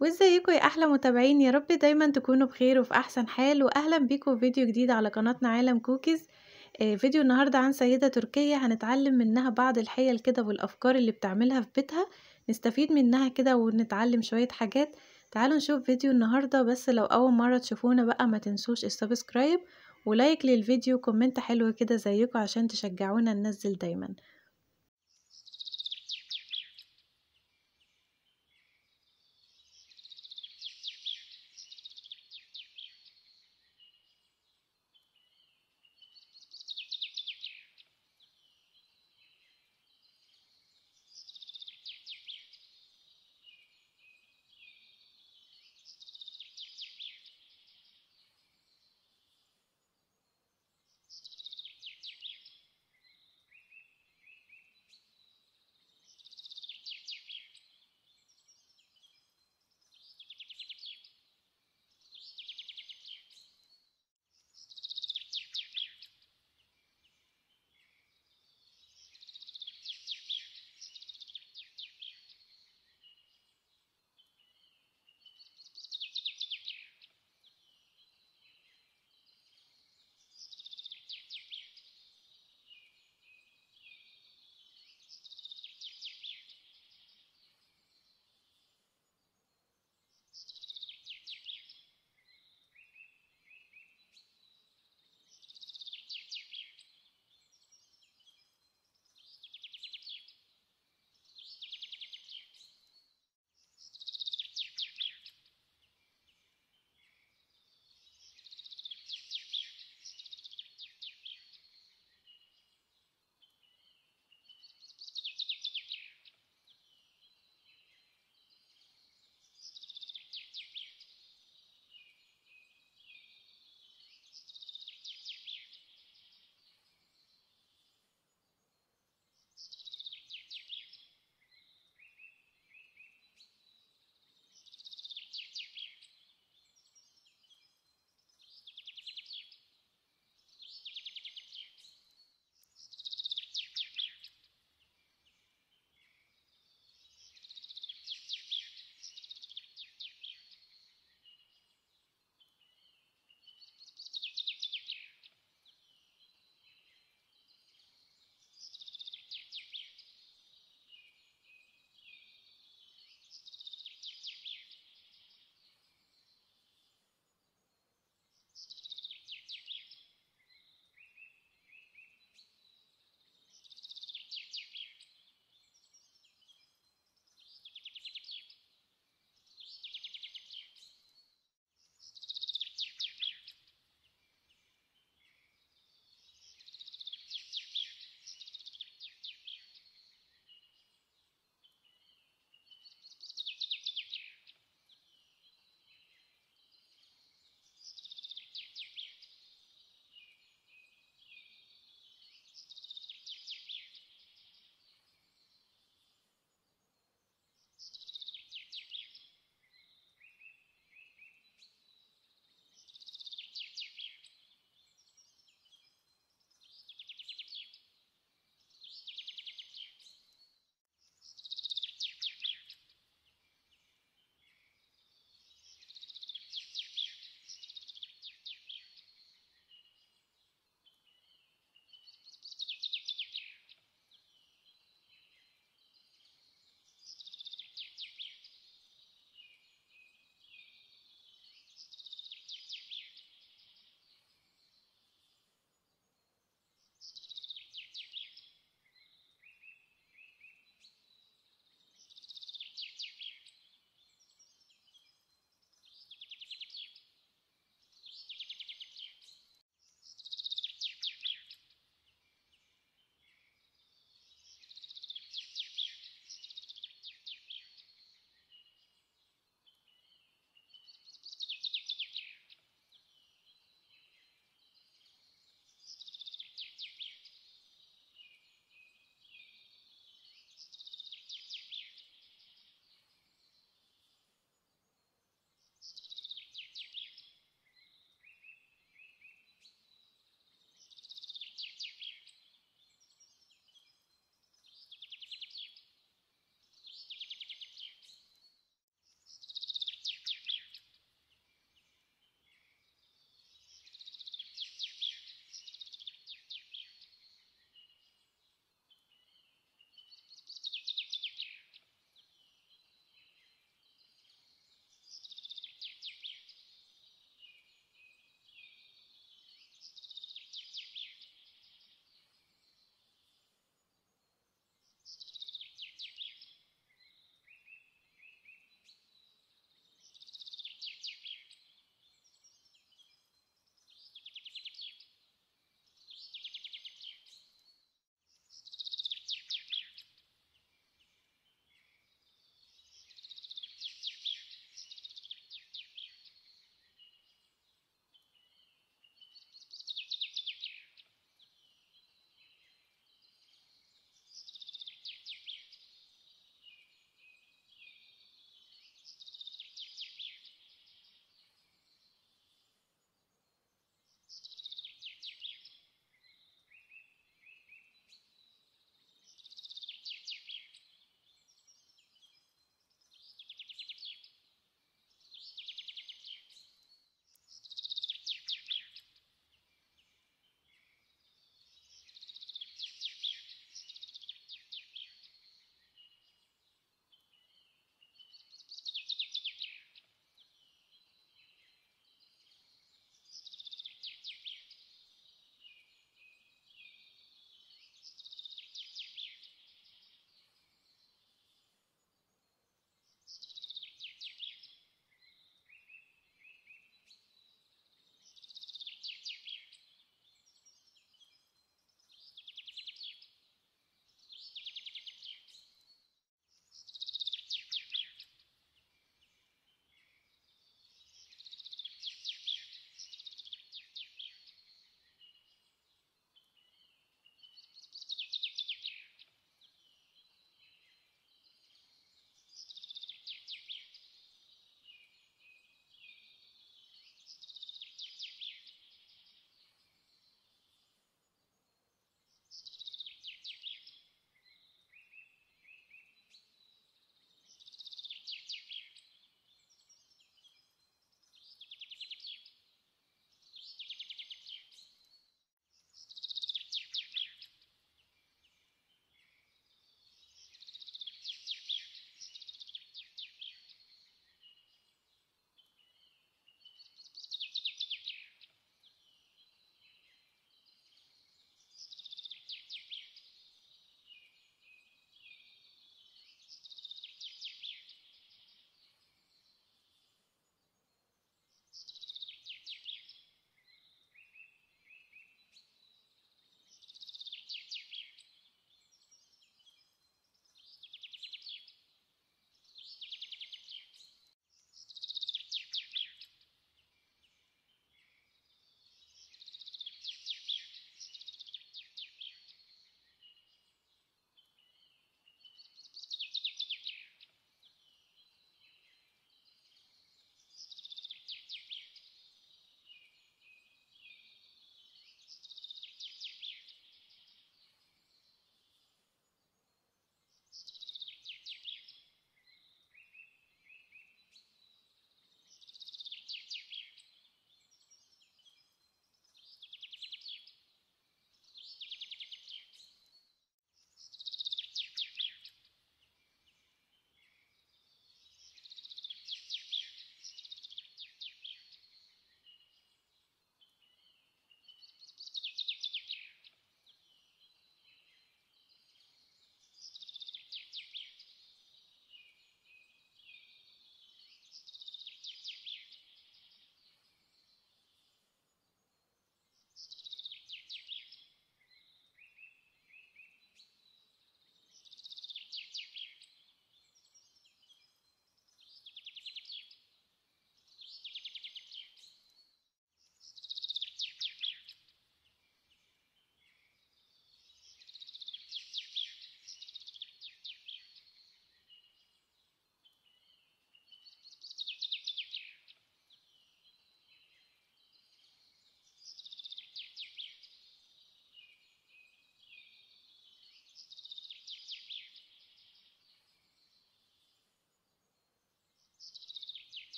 وازيكم يا احلى متابعين يا رب دايما تكونوا بخير وفي احسن حال واهلا بيكم في فيديو جديد على قناتنا عالم كوكيز آه، فيديو النهاردة عن سيدة تركية هنتعلم منها بعض الحيل كده والافكار اللي بتعملها في بيتها نستفيد منها كده ونتعلم شوية حاجات تعالوا نشوف فيديو النهاردة بس لو اول مرة تشوفونا بقى ما تنسوش السبسكرايب ولايك للفيديو كومنت حلو كده زيكم عشان تشجعونا ننزل دايما